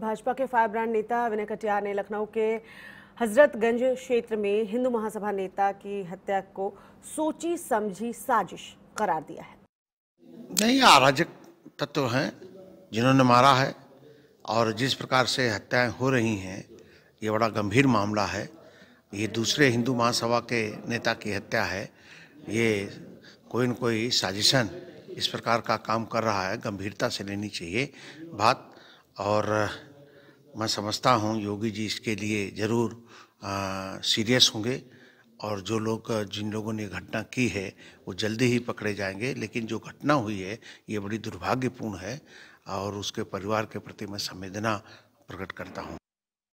भाजपा के fire brand नेता विनय कटियार ने लखनऊ के हजरतगंज क्षेत्र में हिंदू महासभा नेता की हत्या को सोची समझी साजिश करार दिया है नहीं अराजक तत्व हैं जिन्होंने मारा है और जिस प्रकार से हत्याएं हो रही हैं ये बड़ा गंभीर मामला है ये दूसरे हिंदू महासभा के नेता की हत्या है ये कोई न कोई साजिशन इस प्रकार का काम कर रहा है गंभीरता से लेनी चाहिए बात और मैं समझता हूँ योगी जी इसके लिए ज़रूर सीरियस होंगे और जो लोग जिन लोगों ने घटना की है वो जल्दी ही पकड़े जाएंगे लेकिन जो घटना हुई है ये बड़ी दुर्भाग्यपूर्ण है और उसके परिवार के प्रति मैं संवेदना प्रकट करता हूँ